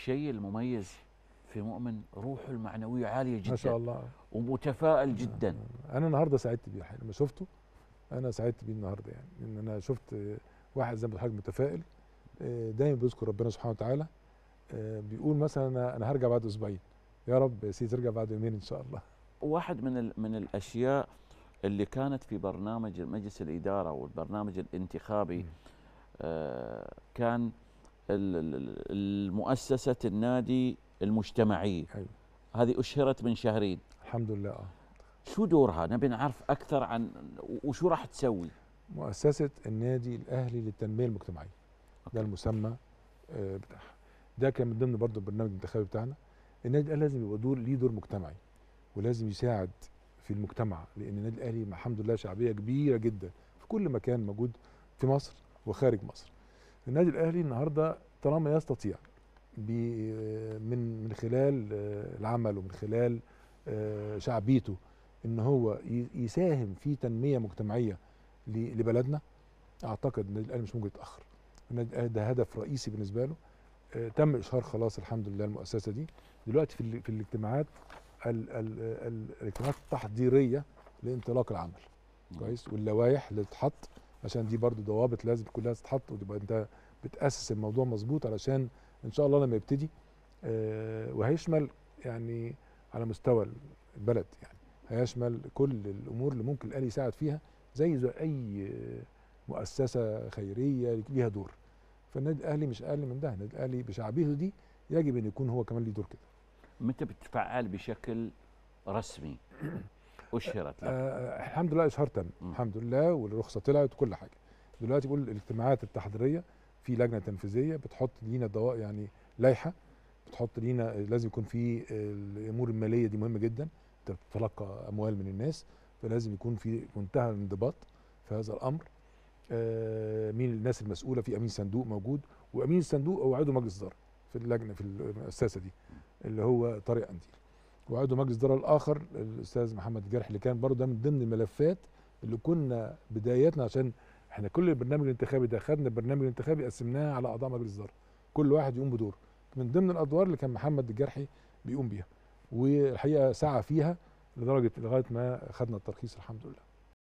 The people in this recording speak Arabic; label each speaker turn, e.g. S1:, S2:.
S1: الشيء المميز في مؤمن روحه المعنويه عاليه جدا ما شاء الله ومتفائل جدا
S2: آه. انا النهارده سعدت بيه لما شفته انا سعدت بيه النهارده يعني ان انا شفت واحد زي ما حضرتك متفائل آه، دايما بيذكر ربنا سبحانه وتعالى آه، بيقول مثلا انا هرجع بعد اسبوعين يا رب يا سيدي ترجع بعد يومين ان شاء الله
S1: واحد من من الاشياء اللي كانت في برنامج مجلس الاداره والبرنامج الانتخابي كان المؤسسة النادي المجتمعي حلو. هذه أشهرت من شهرين الحمد لله آه. شو دورها نبي نعرف أكثر عن وشو راح تسوي
S2: مؤسسة النادي الأهلي للتنمية المجتمعية ده المسمى آه، بتاعها ده كان من ضمن برضه البرنامج الانتخابي بتاعنا النادي الأهلي لازم يبقى دور ليه دور مجتمعي ولازم يساعد في المجتمع لأن النادي الأهلي الحمد لله شعبية كبيرة جدا في كل مكان موجود في مصر وخارج مصر النادي الأهلي النهارده طالما يستطيع من من خلال آه، العمل ومن خلال آه، شعبيته ان هو يساهم في تنميه مجتمعيه لبلدنا اعتقد ان الاهلي مش ممكن يتاخر ده هدف رئيسي بالنسبه له آه، تم اشهار خلاص الحمد لله المؤسسه دي دلوقتي في في الاجتماعات ال ال ال الاجتماعات التحضيريه لانطلاق العمل نعم. كويس واللوائح اللي تتحط عشان دي برضو ضوابط لازم كلها تتحط وتبقى انت بتاسس الموضوع مظبوط علشان ان شاء الله لما يبتدي آه، وهيشمل يعني على مستوى البلد يعني هيشمل كل الامور اللي ممكن الاهلي يساعد فيها زي زي اي مؤسسه خيريه ليها دور فالنادي الاهلي مش اقل من ده النادي الاهلي بشعبيه دي يجب ان يكون هو كمان ليه دور كده
S1: متى بتفعل بشكل رسمي اشهرت لك
S2: آه الحمد لله اشهار تم الحمد لله والرخصه طلعت وكل حاجه دلوقتي بقول الاجتماعات التحضيريه في لجنه تنفيذيه بتحط لينا ضوء يعني لائحه بتحط لينا لازم يكون في الامور الماليه دي مهمه جدا تتلقى اموال من الناس فلازم يكون في منتهى الانضباط في هذا الامر آه، مين الناس المسؤوله في امين صندوق موجود وامين الصندوق اوعده مجلس اداره في اللجنه في المؤسسه دي اللي هو طارق قنديل وعده مجلس اداره الاخر الاستاذ محمد الجرح اللي كان برضه ده من ضمن الملفات اللي كنا بدايتنا عشان احنا كل البرنامج الانتخابي ده خدنا برنامج الانتخابي قسمناه على اعضاء مجلس الاداره كل واحد يقوم بدور من ضمن الادوار اللي كان محمد الجرحي بيقوم بيها والحقيقه سعى فيها لدرجه لغايه ما خدنا الترخيص الحمد لله